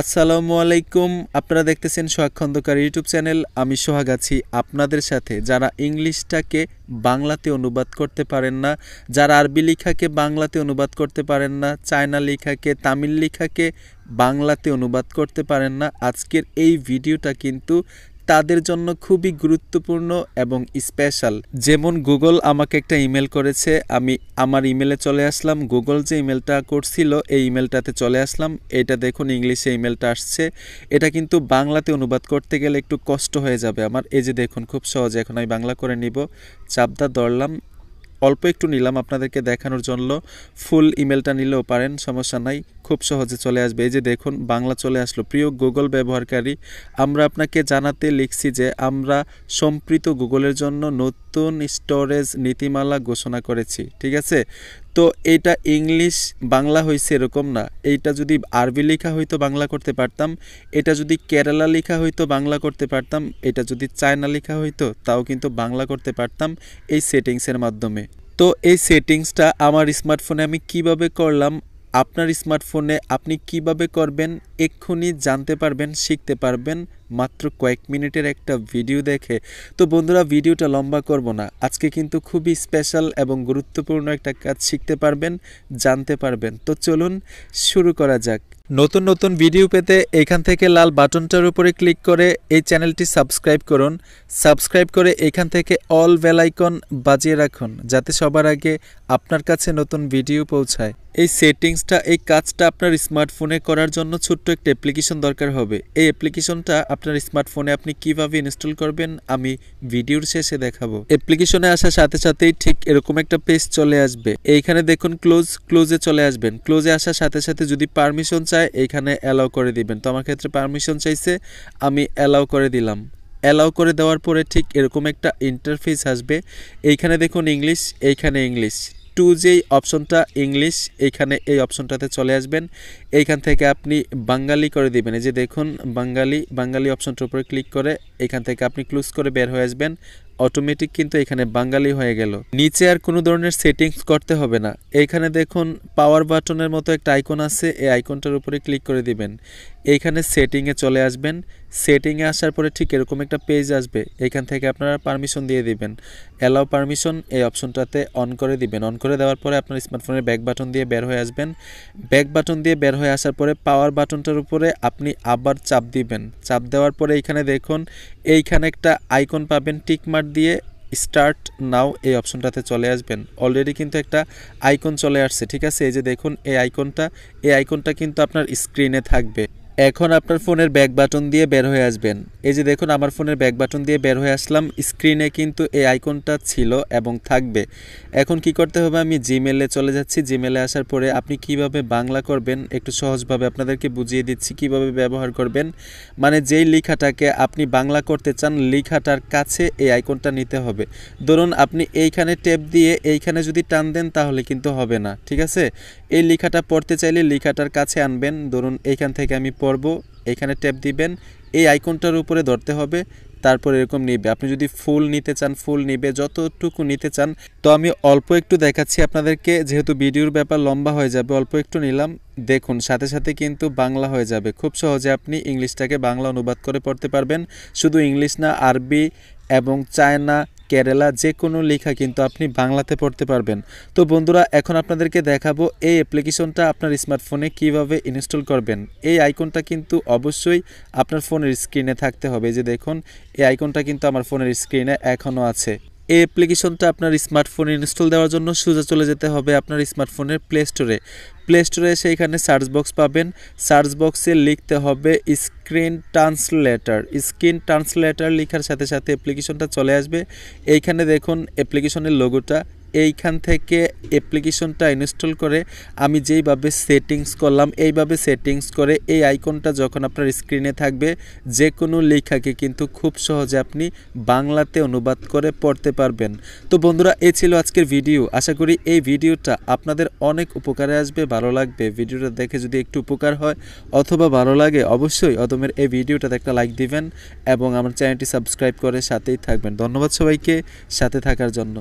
আসসালামু আলাইকুম আপনারা দেখতেছেন সোহাগ খন্দকার ইউটিউব চ্যানেল আমি সোহাগ আছি আপনাদের সাথে যারা ইংলিশটাকে বাংলাতে অনুবাদ করতে পারেন না যারা আরবি লেখাকে বাংলাতে অনুবাদ করতে পারেন না চায়না লেখাকে তামিল লেখাকে বাংলাতে অনুবাদ করতে পারেন না আজকের এই ভিডিওটা কিন্তু তাদের জন্য খুবই গুরুত্বপূর্ণ এবং স্পেশাল যেমন গুগল আমাকে একটা ইমেল করেছে আমি আমার ইমেলে চলে আসলাম গুগল যে ইমেলটা করছিল এই ইমেলটাতে চলে আসলাম এটা দেখুন ইংলিশে ইমেলটা আসছে এটা কিন্তু বাংলাতে অনুবাদ করতে গেলে একটু কষ্ট হয়ে যাবে আমার এই যে দেখুন খুব সহজে এখন আমি বাংলা করে নিব চাপদা দরলাম অল্প একটু নিলাম আপনাদেরকে দেখানোর জন্য ফুল ইমেলটা নিলেও পারেন সমস্যা নাই খুব সহজে চলে আসবে এই যে দেখুন বাংলা চলে আসলো প্রিয় গুগল ব্যবহারকারী আমরা আপনাকে জানাতে লিখছি যে আমরা সম্পৃত গুগলের জন্য নতুন স্টোরেজ নীতিমালা ঘোষণা করেছি ঠিক আছে তো এটা ইংলিশ বাংলা হয়েছে এরকম না এইটা যদি আরবি লেখা হইতো বাংলা করতে পারতাম এটা যদি কেরালা লেখা হইতো বাংলা করতে পারতাম এটা যদি চায়না লেখা হইতো তাও কিন্তু বাংলা করতে পারতাম এই সেটিংসের মাধ্যমে তো এই সেটিংসটা আমার স্মার্টফোনে আমি কিভাবে করলাম আপনার স্মার্টফোনে আপনি কিভাবে করবেন এক্ষুনি জানতে পারবেন শিখতে পারবেন মাত্র কয়েক মিনিটের একটা ভিডিও দেখে তো বন্ধুরা ভিডিওটা লম্বা করব না আজকে কিন্তু খুবই স্পেশাল এবং গুরুত্বপূর্ণ একটা কাজ শিখতে পারবেন জানতে পারবেন তো চলুন শুরু করা যাক নতুন নতুন ভিডিও পেতে এখান থেকে লাল বাটনটার উপরে ক্লিক করে এই চ্যানেলটি সাবস্ক্রাইব করুন সাবস্ক্রাইব করে এখান থেকে অল বেলাইকন বাজিয়ে রাখুন যাতে সবার আগে আপনার কাছে নতুন ভিডিও পৌঁছায় এই সেটিংসটা এই কাজটা আপনার স্মার্টফোনে করার জন্য ছোট্ট একটা অ্যাপ্লিকেশন দরকার হবে এই অ্যাপ্লিকেশনটা আপনার স্মার্টফোনে আপনি কিভাবে ইনস্টল করবেন আমি ভিডিওর শেষে দেখাবো অ্যাপ্লিকেশনে আসার সাথে সাথেই ঠিক এরকম একটা পেজ চলে আসবে এইখানে দেখুন ক্লোজ ক্লোজে চলে আসবেন ক্লোজে আসার সাথে সাথে যদি পারমিশন চায় এইখানে অ্যালাউ করে দিবেন তো আমার ক্ষেত্রে পারমিশন চাইছে আমি অ্যালাউ করে দিলাম অ্যালাউ করে দেওয়ার পরে ঠিক এরকম একটা ইন্টারফেস আসবে এইখানে দেখুন ইংলিশ এইখানে ইংলিশ টু যেই অপশনটা ইংলিশ এইখানে এই অপশনটাতে চলে আসবেন এইখান থেকে আপনি বাঙালি করে দিবেন এই যে দেখুন বাঙালি বাঙালি অপশনটার উপরে ক্লিক করে এখান থেকে আপনি ক্লোজ করে বের হয়ে আসবেন অটোমেটিক কিন্তু এখানে বাঙালি হয়ে গেল নিচে আর কোনো ধরনের সেটিংস করতে হবে না এখানে দেখুন পাওয়ার বাটনের মতো একটা আইকন আছে এই আইকনটার উপরে ক্লিক করে দিবেন এইখানে সেটিংয়ে চলে আসবেন সেটিংয়ে আসার পরে ঠিক এরকম একটা পেজ আসবে এখান থেকে আপনারা পারমিশন দিয়ে দিবেন অ্যালাও পারমিশন এই অপশনটাতে অন করে দিবেন অন করে দেওয়ার পরে আপনার স্মার্টফোনের ব্যাক বাটন দিয়ে বের হয়ে আসবেন ব্যাক বাটন দিয়ে বের হয়ে আসার পরে পাওয়ার বাটনটার উপরে আপনি আবার চাপ দিবেন চাপ দেওয়ার পরে এইখানে দেখুন এইখানে একটা আইকন পাবেন টিকমার্ক দিয়ে স্টার্ট নাও এই অপশনটাতে চলে আসবেন অলরেডি কিন্তু একটা আইকন চলে আসছে ঠিক আছে এই যে দেখুন এই আইকনটা এই আইকনটা কিন্তু আপনার স্ক্রিনে থাকবে এখন আপনার ফোনের ব্যাক বাটন দিয়ে বের হয়ে আসবেন এই যে দেখুন আমার ফোনের ব্যাক বাটন দিয়ে বের হয়ে আসলাম স্ক্রিনে কিন্তু এই আইকনটা ছিল এবং থাকবে এখন কি করতে হবে আমি জিমেলে চলে যাচ্ছি জিমেলে আসার পরে আপনি কিভাবে বাংলা করবেন একটু সহজভাবে আপনাদেরকে বুঝিয়ে দিচ্ছি কিভাবে ব্যবহার করবেন মানে যেই লেখাটাকে আপনি বাংলা করতে চান লেখাটার কাছে এই আইকনটা নিতে হবে ধরুন আপনি এইখানে টেপ দিয়ে এইখানে যদি টান দেন তাহলে কিন্তু হবে না ঠিক আছে এই লেখাটা পড়তে চাইলে লেখাটার কাছে আনবেন ধরুন এইখান থেকে আমি পড়ব এখানে ট্যাপ দিবেন এই আইকনটার উপরে ধরতে হবে তারপর এরকম নিবে আপনি যদি ফুল নিতে চান ফুল নিবে যতটুকু নিতে চান তো আমি অল্প একটু দেখাচ্ছি আপনাদেরকে যেহেতু ভিডিওর ব্যাপার লম্বা হয়ে যাবে অল্প একটু নিলাম দেখুন সাথে সাথে কিন্তু বাংলা হয়ে যাবে খুব সহজে আপনি ইংলিশটাকে বাংলা অনুবাদ করে পড়তে পারবেন শুধু ইংলিশ না আরবি এবং চায়না কেরালা যে কোনো লেখা কিন্তু আপনি বাংলাতে পড়তে পারবেন তো বন্ধুরা এখন আপনাদেরকে দেখাবো এই অ্যাপ্লিকেশনটা আপনার স্মার্টফোনে কিভাবে ইনস্টল করবেন এই আইকনটা কিন্তু অবশ্যই আপনার ফোনের স্ক্রিনে থাকতে হবে যে দেখুন এই আইকনটা কিন্তু আমার ফোনের স্ক্রিনে এখনও আছে এই অ্যাপ্লিকেশনটা আপনার স্মার্টফোনে ইনস্টল দেওয়ার জন্য সোজা চলে যেতে হবে আপনার স্মার্টফোনের প্লে স্টোরে প্লে স্টোরে এসে এখানে সার্চ বক্স পাবেন সার্চ বক্সে লিখতে হবে স্ক্রিন ট্রান্সলেটার স্ক্রিন ট্রান্সলেটার লেখার সাথে সাথে অ্যাপ্লিকেশনটা চলে আসবে এইখানে দেখুন অ্যাপ্লিকেশনের লোগোটা এইখান থেকে অ্যাপ্লিকেশনটা ইনস্টল করে আমি যেইভাবে সেটিংস করলাম এইভাবে সেটিংস করে এই আইকনটা যখন আপনার স্ক্রিনে থাকবে যে কোনো লেখাকে কিন্তু খুব সহজে আপনি বাংলাতে অনুবাদ করে পড়তে পারবেন তো বন্ধুরা এ ছিল আজকের ভিডিও আশা করি এই ভিডিওটা আপনাদের অনেক উপকারে আসবে ভালো লাগবে ভিডিওটা দেখে যদি একটু উপকার হয় অথবা ভালো লাগে অবশ্যই অদমের এই ভিডিওটাতে একটা লাইক দিবেন এবং আমার চ্যানেলটি সাবস্ক্রাইব করে সাথেই থাকবেন ধন্যবাদ সবাইকে সাথে থাকার জন্য